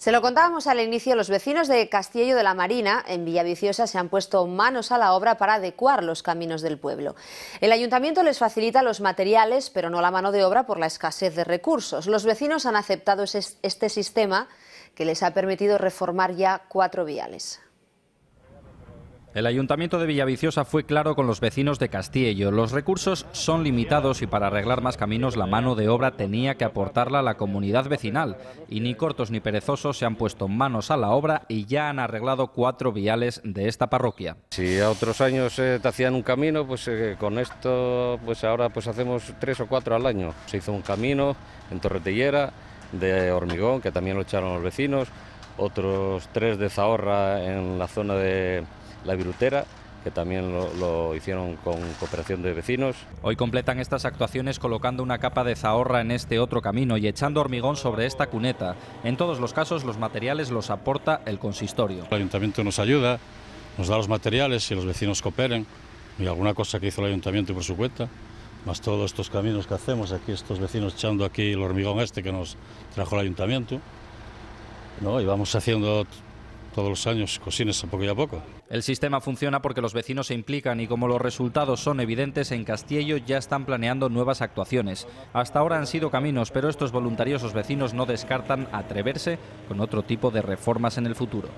Se lo contábamos al inicio, los vecinos de Castillo de la Marina, en Villaviciosa, se han puesto manos a la obra para adecuar los caminos del pueblo. El ayuntamiento les facilita los materiales, pero no la mano de obra por la escasez de recursos. Los vecinos han aceptado este sistema que les ha permitido reformar ya cuatro viales. El ayuntamiento de Villaviciosa fue claro con los vecinos de Castillo. Los recursos son limitados y para arreglar más caminos la mano de obra tenía que aportarla a la comunidad vecinal. Y ni cortos ni perezosos se han puesto manos a la obra y ya han arreglado cuatro viales de esta parroquia. Si a otros años eh, te hacían un camino, pues eh, con esto pues ahora pues hacemos tres o cuatro al año. Se hizo un camino en Torretillera de hormigón que también lo echaron los vecinos, otros tres de Zahorra en la zona de la virutera que también lo, hicieron con cooperación de vecinos. Hoy completan estas actuaciones colocando una capa de zahorra en este otro camino y echando hormigón sobre esta cuneta. En todos los casos los materiales los aporta el consistorio. El ayuntamiento nos ayuda, nos da los materiales y los vecinos cooperen, y alguna cosa que hizo el ayuntamiento por su cuenta, más todos estos caminos que hacemos aquí, estos vecinos echando aquí el hormigón este que nos trajo el ayuntamiento. ¿no? Y vamos haciendo todos los años cocines a poco y a poco. El sistema funciona porque los vecinos se implican y como los resultados son evidentes, en Castillo ya están planeando nuevas actuaciones. Hasta ahora han sido caminos, pero estos voluntariosos vecinos no descartan atreverse con otro tipo de reformas en el futuro.